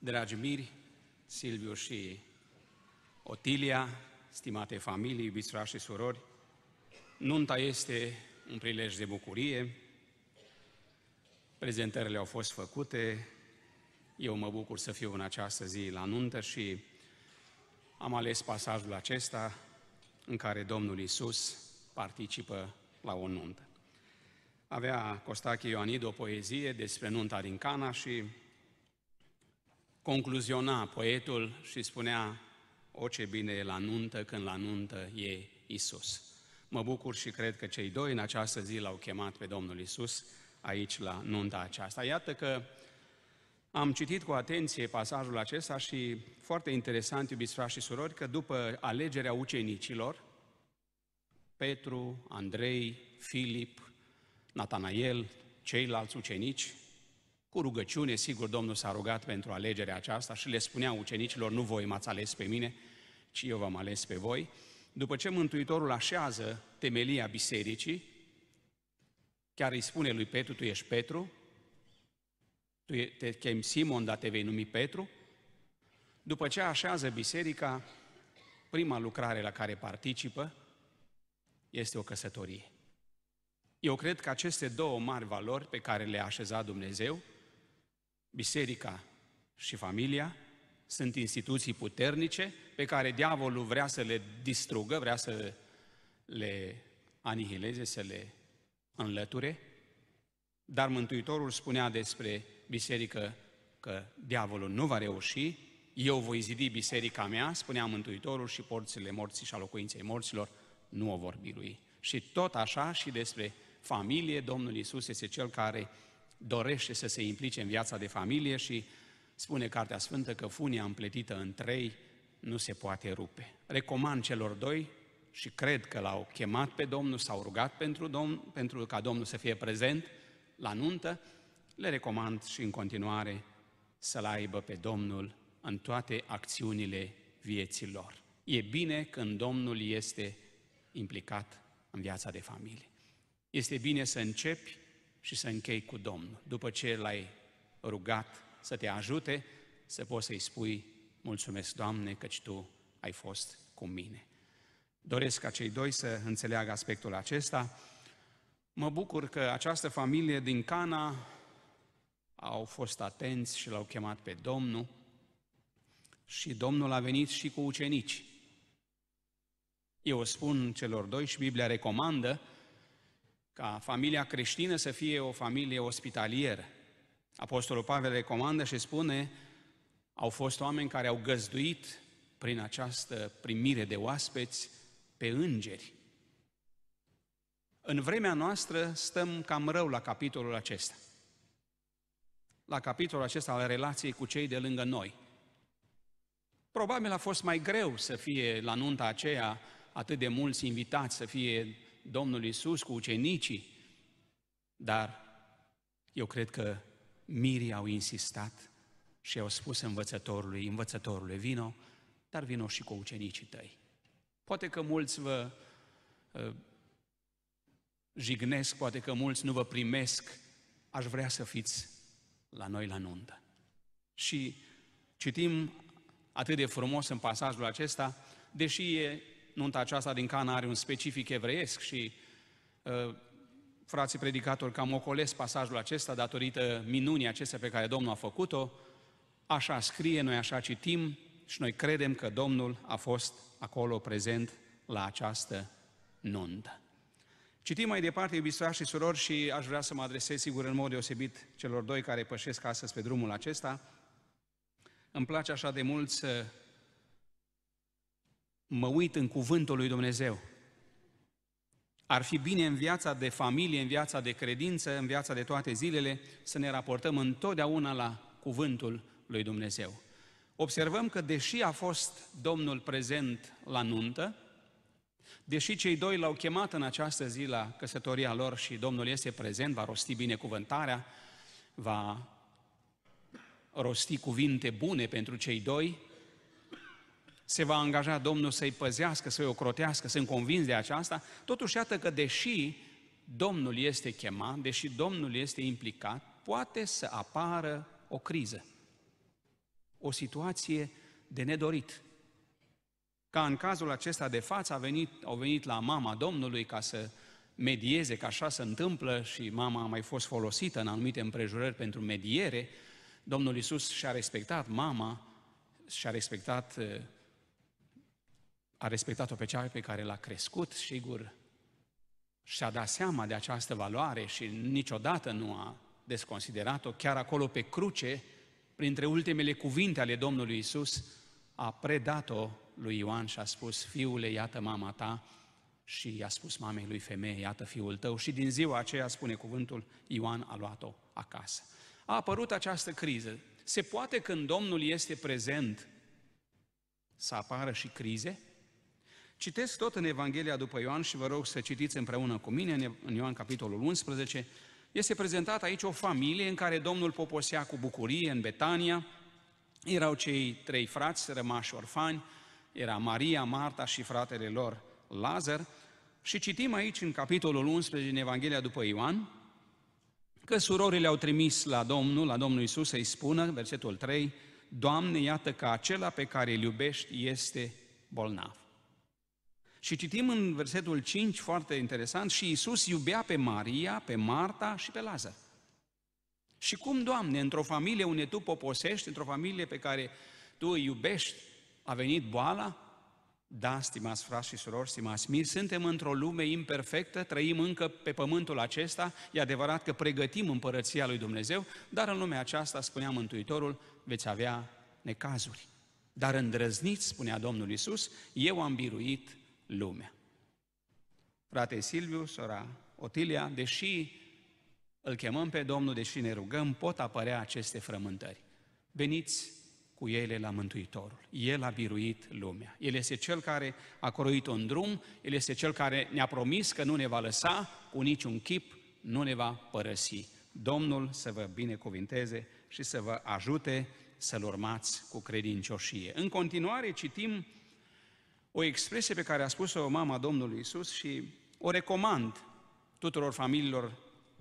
dragi miri, Silviu și Otilia, stimate familii, iubiți frați și surori, nunta este un prilej de bucurie, prezentările au fost făcute, eu mă bucur să fiu în această zi la nuntă și am ales pasajul acesta în care Domnul Isus participă la o nuntă. Avea Costache Ioanid o poezie despre nunta din Cana și Concluziona poetul și spunea, o ce bine e la nuntă când la nuntă e Isus. Mă bucur și cred că cei doi în această zi l-au chemat pe Domnul Isus aici la nunta aceasta. Iată că am citit cu atenție pasajul acesta și foarte interesant, iubiți frați și surori, că după alegerea ucenicilor, Petru, Andrei, Filip, Natanael, ceilalți ucenici, cu rugăciune, sigur, Domnul s-a rugat pentru alegerea aceasta și le spunea ucenicilor, nu voi m-ați ales pe mine, ci eu v-am ales pe voi. După ce Mântuitorul așează temelia bisericii, chiar îi spune lui Petru, tu ești Petru, tu te chemi Simon, dar te vei numi Petru. După ce așează biserica, prima lucrare la care participă este o căsătorie. Eu cred că aceste două mari valori pe care le-a așezat Dumnezeu, biserica și familia sunt instituții puternice pe care diavolul vrea să le distrugă, vrea să le anihileze, să le înlăture, dar Mântuitorul spunea despre biserică că diavolul nu va reuși, eu voi zidi biserica mea, spunea Mântuitorul, și porțile morții și a locuinței morților nu o vor birui. Și tot așa și despre familie, Domnul Isus este cel care dorește să se implice în viața de familie și spune Cartea Sfântă că funia împletită în trei nu se poate rupe. Recomand celor doi și cred că l-au chemat pe Domnul, s-au rugat pentru, Domn, pentru ca Domnul să fie prezent la nuntă, le recomand și în continuare să-L aibă pe Domnul în toate acțiunile vieții lor. E bine când Domnul este implicat în viața de familie. Este bine să începi și să închei cu Domnul, după ce l-ai rugat să te ajute, să poți să-i spui, mulțumesc, Doamne, căci Tu ai fost cu mine. Doresc ca cei doi să înțeleagă aspectul acesta. Mă bucur că această familie din Cana au fost atenți și l-au chemat pe Domnul și Domnul a venit și cu ucenici. Eu spun celor doi și Biblia recomandă ca familia creștină să fie o familie ospitalieră. Apostolul Pavel recomandă și spune, au fost oameni care au găzduit prin această primire de oaspeți pe îngeri. În vremea noastră stăm cam rău la capitolul acesta. La capitolul acesta al relației cu cei de lângă noi. Probabil a fost mai greu să fie la nunta aceea atât de mulți invitați, să fie Domnul Isus cu ucenicii, dar eu cred că mirii au insistat și au spus învățătorului, învățătorule, vino, dar vino și cu ucenicii tăi. Poate că mulți vă uh, jignesc, poate că mulți nu vă primesc, aș vrea să fiți la noi la nuntă. Și citim atât de frumos în pasajul acesta, deși e Nunta aceasta din Cana are un specific evreiesc și uh, frații predicatori cam ocolesc pasajul acesta datorită minunii acestea pe care Domnul a făcut-o. Așa scrie, noi așa citim și noi credem că Domnul a fost acolo prezent la această nuntă. Citim mai departe, iubiți și surori, și aș vrea să mă adresez sigur în mod deosebit celor doi care pășesc astăzi pe drumul acesta. Îmi place așa de mult să mă uit în cuvântul lui Dumnezeu. Ar fi bine în viața de familie, în viața de credință, în viața de toate zilele, să ne raportăm întotdeauna la cuvântul lui Dumnezeu. Observăm că deși a fost Domnul prezent la nuntă, deși cei doi l-au chemat în această zi la căsătoria lor și Domnul este prezent, va rosti binecuvântarea, va rosti cuvinte bune pentru cei doi, se va angaja Domnul să-i păzească, să-i ocrotească, sunt convins de aceasta. Totuși, iată că deși Domnul este chemat, deși Domnul este implicat, poate să apară o criză, o situație de nedorit. Ca în cazul acesta de față, a venit, au venit la mama Domnului ca să medieze, că așa se întâmplă și mama a mai fost folosită în anumite împrejurări pentru mediere, Domnul Isus și-a respectat mama, și-a respectat uh, a respectat-o pe cea pe care l-a crescut, sigur, și-a dat seama de această valoare și niciodată nu a desconsiderat-o, chiar acolo pe cruce, printre ultimele cuvinte ale Domnului Isus, a predat-o lui Ioan și a spus, fiule, iată mama ta, și i-a spus mamei lui femeie, iată fiul tău, și din ziua aceea, spune cuvântul, Ioan a luat-o acasă. A apărut această criză. Se poate când Domnul este prezent să apară și crize? Citesc tot în Evanghelia după Ioan și vă rog să citiți împreună cu mine în Ioan capitolul 11. Este prezentată aici o familie în care Domnul poposea cu bucurie în Betania. Erau cei trei frați rămași orfani, era Maria, Marta și fratele lor Lazar. Și citim aici în capitolul 11 din Evanghelia după Ioan că surorile au trimis la Domnul, la Domnul Isus să-i spună, versetul 3, Doamne, iată că acela pe care îl iubești este bolnav. Și citim în versetul 5, foarte interesant, și Iisus iubea pe Maria, pe Marta și pe Lazar. Și cum, Doamne, într-o familie unde Tu poposești, într-o familie pe care Tu îi iubești, a venit boala? Da, stimați frați și surori, stimați miri, suntem într-o lume imperfectă, trăim încă pe pământul acesta, e adevărat că pregătim împărăția lui Dumnezeu, dar în lumea aceasta, spunea Mântuitorul, veți avea necazuri. Dar îndrăzniți, spunea Domnul Isus, eu am biruit lumea. Frate Silviu, sora Otilia, deși îl chemăm pe Domnul, deși ne rugăm, pot apărea aceste frământări. Veniți cu ele la Mântuitorul. El a biruit lumea. El este Cel care a coroit un drum, El este Cel care ne-a promis că nu ne va lăsa cu niciun chip, nu ne va părăsi. Domnul să vă binecuvinteze și să vă ajute să-L urmați cu credincioșie. În continuare citim o expresie pe care a spus-o mama Domnului Isus și o recomand tuturor familiilor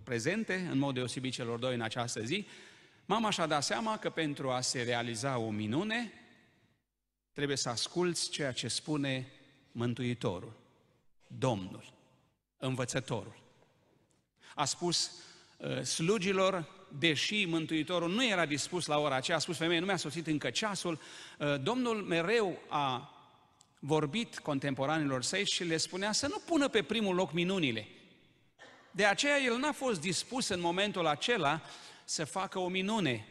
prezente, în mod deosebit celor doi în această zi, mama și-a dat seama că pentru a se realiza o minune, trebuie să asculți ceea ce spune Mântuitorul, Domnul, Învățătorul. A spus uh, slugilor, deși Mântuitorul nu era dispus la ora aceea, a spus femeie, nu mi-a sosit încă ceasul, uh, Domnul mereu a vorbit contemporanilor săi și le spunea să nu pună pe primul loc minunile. De aceea el n-a fost dispus în momentul acela să facă o minune.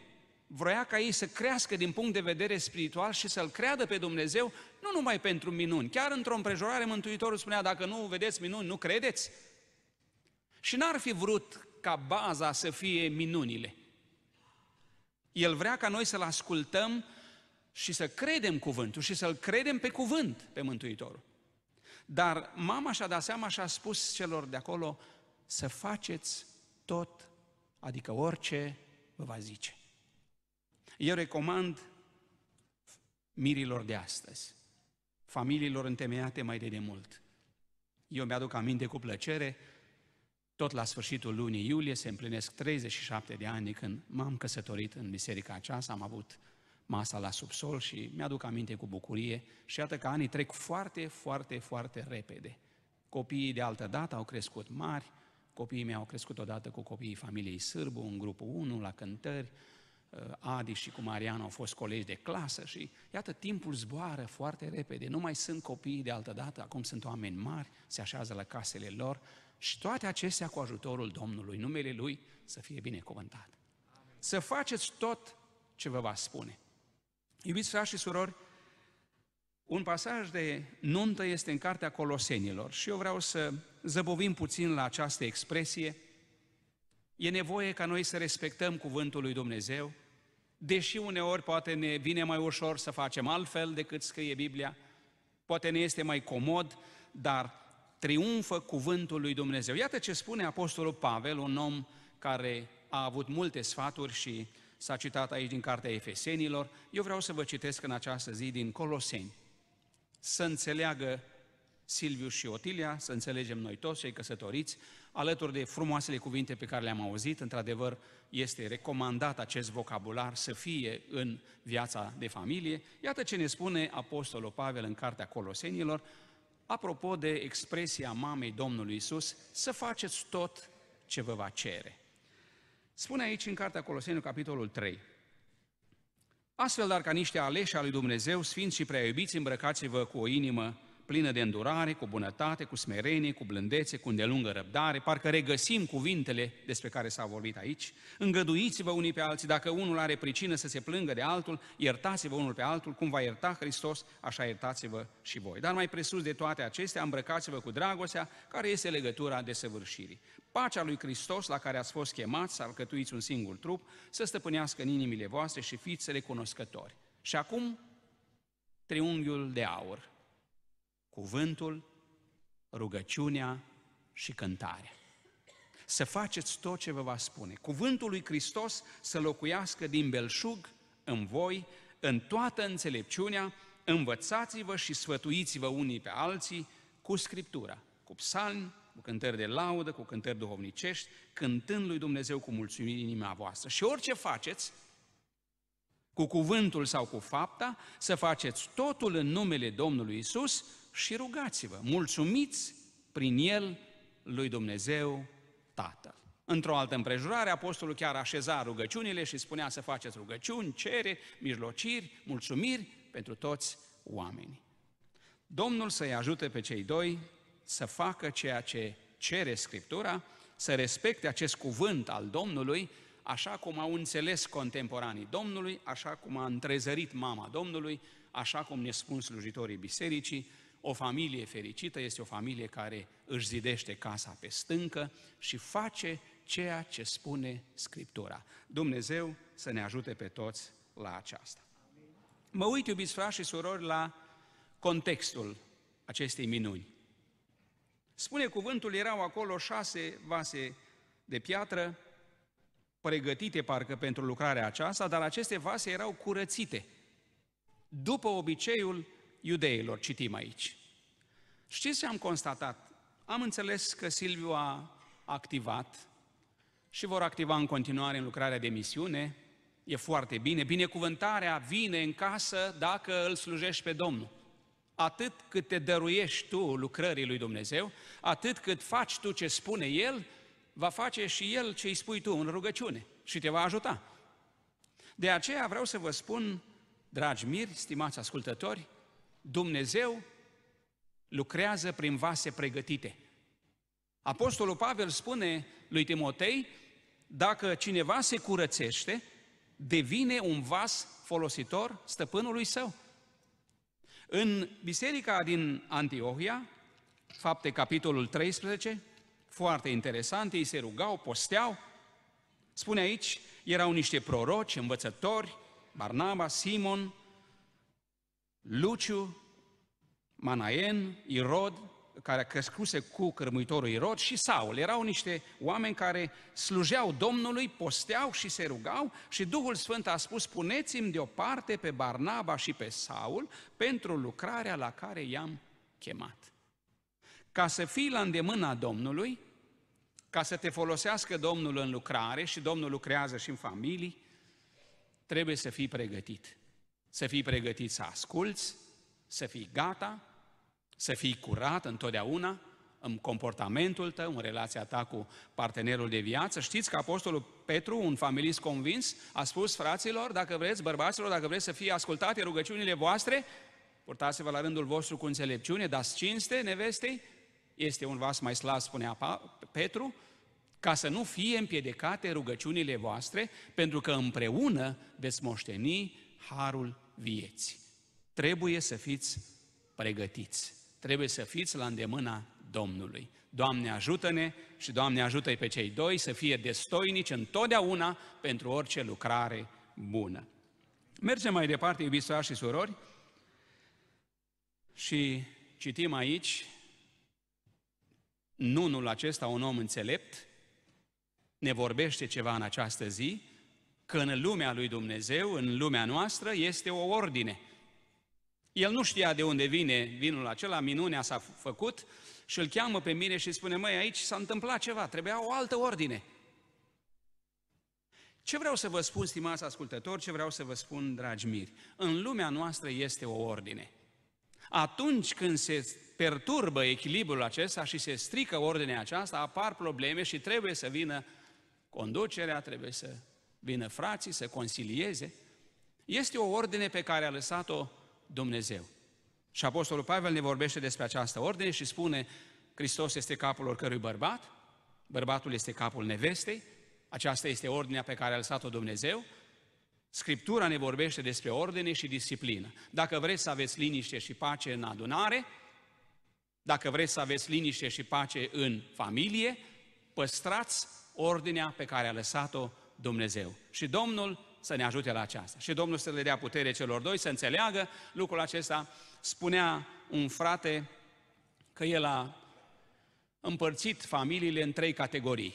Vroia ca ei să crească din punct de vedere spiritual și să-L creadă pe Dumnezeu, nu numai pentru minuni. Chiar într-o împrejurare, Mântuitorul spunea, dacă nu vedeți minuni, nu credeți? Și n-ar fi vrut ca baza să fie minunile. El vrea ca noi să-L ascultăm și să credem cuvântul și să-L credem pe cuvânt, pe Mântuitorul. Dar mama și-a dat seama și a spus celor de acolo să faceți tot, adică orice vă va zice. Eu recomand mirilor de astăzi, familiilor întemeiate mai de demult. Eu mi-aduc aminte cu plăcere, tot la sfârșitul lunii iulie se împlinesc 37 de ani când m-am căsătorit în biserica aceasta, am avut masa la subsol și mi-aduc aminte cu bucurie și iată că anii trec foarte, foarte, foarte repede. Copiii de altă dată au crescut mari, copiii mei au crescut odată cu copiii familiei Sârbu, în grupul 1, la cântări, uh, Adi și cu Marian au fost colegi de clasă și iată, timpul zboară foarte repede. Nu mai sunt copii de altă dată, acum sunt oameni mari, se așează la casele lor și toate acestea cu ajutorul Domnului, numele Lui să fie binecuvântat. Amen. Să faceți tot ce vă va spune. Iubiți frați și surori, un pasaj de nuntă este în Cartea Colosenilor și eu vreau să zăbovim puțin la această expresie. E nevoie ca noi să respectăm cuvântul lui Dumnezeu, deși uneori poate ne vine mai ușor să facem altfel decât scrie Biblia, poate ne este mai comod, dar triumfă cuvântul lui Dumnezeu. Iată ce spune Apostolul Pavel, un om care a avut multe sfaturi și s-a citat aici din cartea Efesenilor, eu vreau să vă citesc în această zi din Coloseni. Să înțeleagă Silviu și Otilia, să înțelegem noi toți cei căsătoriți, alături de frumoasele cuvinte pe care le-am auzit, într-adevăr este recomandat acest vocabular să fie în viața de familie. Iată ce ne spune Apostolul Pavel în Cartea Colosenilor, apropo de expresia mamei Domnului Isus, să faceți tot ce vă va cere. Spune aici în Cartea Coloseniu, capitolul 3. Astfel, dar ca niște aleși al lui Dumnezeu, sfinți și prea iubiți, îmbrăcați-vă cu o inimă plină de îndurare, cu bunătate, cu smerenie, cu blândețe, cu îndelungă răbdare, parcă regăsim cuvintele despre care s-a vorbit aici. Îngăduiți-vă unii pe alții, dacă unul are pricină să se plângă de altul, iertați-vă unul pe altul, cum va ierta Hristos, așa iertați-vă și voi. Dar mai presus de toate acestea, îmbrăcați-vă cu dragostea, care este legătura desăvârșirii pacea lui Hristos la care ați fost chemați să alcătuiți un singur trup, să stăpânească în inimile voastre și fiți recunoscători. Și acum, triunghiul de aur, cuvântul, rugăciunea și cântarea. Să faceți tot ce vă va spune. Cuvântul lui Hristos să locuiască din belșug în voi, în toată înțelepciunea, învățați-vă și sfătuiți-vă unii pe alții cu Scriptura, cu psalmi, cu cântări de laudă, cu cântări duhovnicești, cântând lui Dumnezeu cu mulțumire în inima voastră. Și orice faceți, cu cuvântul sau cu fapta, să faceți totul în numele Domnului Isus și rugați-vă, mulțumiți prin El lui Dumnezeu Tatăl. Într-o altă împrejurare, apostolul chiar așeza rugăciunile și spunea să faceți rugăciuni, cere, mijlociri, mulțumiri pentru toți oamenii. Domnul să-i ajute pe cei doi să facă ceea ce cere Scriptura, să respecte acest cuvânt al Domnului, așa cum au înțeles contemporanii Domnului, așa cum a întrezărit mama Domnului, așa cum ne spun slujitorii bisericii, o familie fericită este o familie care își zidește casa pe stâncă și face ceea ce spune Scriptura. Dumnezeu să ne ajute pe toți la aceasta. Mă uit, iubiți frași și surori, la contextul acestei minuni. Spune cuvântul, erau acolo șase vase de piatră, pregătite parcă pentru lucrarea aceasta, dar aceste vase erau curățite, după obiceiul iudeilor, citim aici. Știți ce am constatat? Am înțeles că Silviu a activat și vor activa în continuare în lucrarea de misiune, e foarte bine, binecuvântarea vine în casă dacă îl slujești pe Domnul atât cât te dăruiești tu lucrării lui Dumnezeu, atât cât faci tu ce spune El, va face și El ce îi spui tu în rugăciune și te va ajuta. De aceea vreau să vă spun, dragi miri, stimați ascultători, Dumnezeu lucrează prin vase pregătite. Apostolul Pavel spune lui Timotei, dacă cineva se curățește, devine un vas folositor stăpânului său. În biserica din Antiohia, fapte capitolul 13, foarte interesant, ei se rugau, posteau. Spune aici, erau niște proroci, învățători, Barnaba, Simon, Luciu, Manaen, Irod, care crescuse cu cărmuitorul Irod și Saul. Erau niște oameni care slujeau Domnului, posteau și se rugau și Duhul Sfânt a spus, puneți-mi deoparte pe Barnaba și pe Saul pentru lucrarea la care i-am chemat. Ca să fii la îndemâna Domnului, ca să te folosească Domnul în lucrare și Domnul lucrează și în familii, trebuie să fii pregătit. Să fii pregătit să asculți, să fii gata, să fii curat întotdeauna în comportamentul tău, în relația ta cu partenerul de viață. Știți că Apostolul Petru, un familist convins, a spus fraților, dacă vreți, bărbaților, dacă vreți să fie ascultate rugăciunile voastre, purtați-vă la rândul vostru cu înțelepciune, dați cinste nevestei, este un vas mai slab, spunea Petru, ca să nu fie împiedicate rugăciunile voastre, pentru că împreună veți moșteni harul vieții. Trebuie să fiți pregătiți trebuie să fiți la îndemâna Domnului. Doamne ajută-ne și Doamne ajută-i pe cei doi să fie destoinici întotdeauna pentru orice lucrare bună. Mergem mai departe, iubiți și surori, și citim aici nunul acesta, un om înțelept, ne vorbește ceva în această zi, că în lumea lui Dumnezeu, în lumea noastră, este o ordine – el nu știa de unde vine vinul acela, minunea s-a făcut și îl cheamă pe mine și spune, măi, aici s-a întâmplat ceva, trebuia o altă ordine. Ce vreau să vă spun, stimați ascultători, ce vreau să vă spun, dragi miri? În lumea noastră este o ordine. Atunci când se perturbă echilibrul acesta și se strică ordinea aceasta, apar probleme și trebuie să vină conducerea, trebuie să vină frații, să consilieze. Este o ordine pe care a lăsat-o Dumnezeu. Și Apostolul Pavel ne vorbește despre această ordine și spune, Hristos este capul oricărui bărbat, bărbatul este capul nevestei, aceasta este ordinea pe care a lăsat-o Dumnezeu, Scriptura ne vorbește despre ordine și disciplină. Dacă vreți să aveți liniște și pace în adunare, dacă vreți să aveți liniște și pace în familie, păstrați ordinea pe care a lăsat-o Dumnezeu. Și Domnul să ne ajute la aceasta. Și Domnul să le dea putere celor doi să înțeleagă lucrul acesta. Spunea un frate că el a împărțit familiile în trei categorii.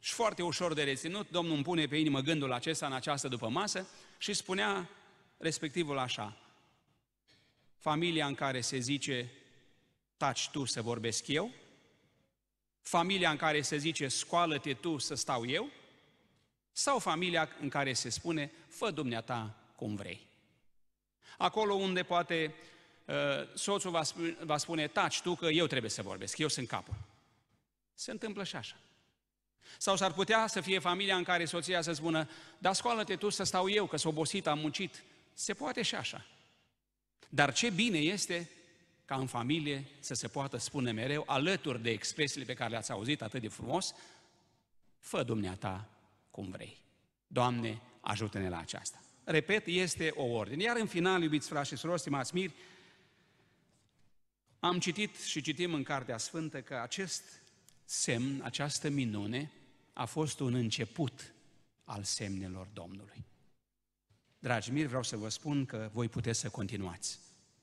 Și foarte ușor de reținut, Domnul îmi pune pe inimă gândul acesta în această după masă și spunea respectivul așa, familia în care se zice taci tu să vorbesc eu, familia în care se zice scoală-te tu să stau eu, sau familia în care se spune, fă dumneata cum vrei. Acolo unde poate uh, soțul va spune, taci tu că eu trebuie să vorbesc, eu sunt capul. Se întâmplă și așa. Sau s-ar putea să fie familia în care soția să spună, da scoală-te tu să stau eu, că s-a obosit, am muncit. Se poate și așa. Dar ce bine este ca în familie să se poată spune mereu, alături de expresiile pe care le-ați auzit atât de frumos, fă dumneata cum vrei. Doamne, ajută-ne la aceasta. Repet, este o ordine. Iar în final, iubiți frați și surori, stimați miri, am citit și citim în Cartea Sfântă că acest semn, această minune, a fost un început al semnelor Domnului. Dragi miri, vreau să vă spun că voi puteți să continuați,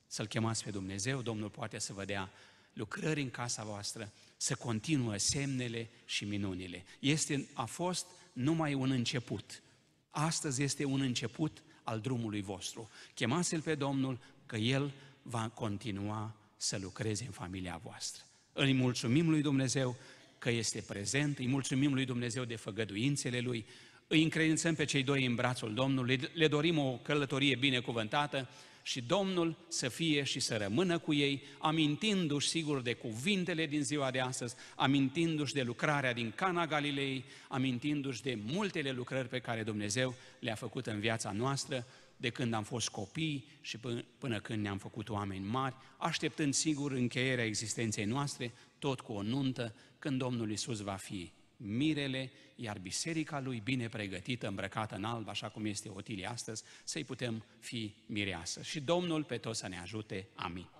să-L chemați pe Dumnezeu, Domnul poate să vă dea lucrări în casa voastră, să continuă semnele și minunile. Este, a fost numai un început. Astăzi este un început al drumului vostru. Chemați-L pe Domnul că El va continua să lucreze în familia voastră. Îi mulțumim lui Dumnezeu că este prezent, îi mulțumim lui Dumnezeu de făgăduințele Lui, îi încredințăm pe cei doi în brațul Domnului, le dorim o călătorie binecuvântată, și Domnul să fie și să rămână cu ei, amintindu-și sigur de cuvintele din ziua de astăzi, amintindu-și de lucrarea din Cana Galilei, amintindu-și de multele lucrări pe care Dumnezeu le-a făcut în viața noastră, de când am fost copii și până când ne-am făcut oameni mari, așteptând sigur încheierea existenței noastre, tot cu o nuntă, când Domnul Isus va fi mirele, iar biserica lui bine pregătită, îmbrăcată în alb, așa cum este Otilie astăzi, să-i putem fi mireasă. Și Domnul pe toți să ne ajute. Amin.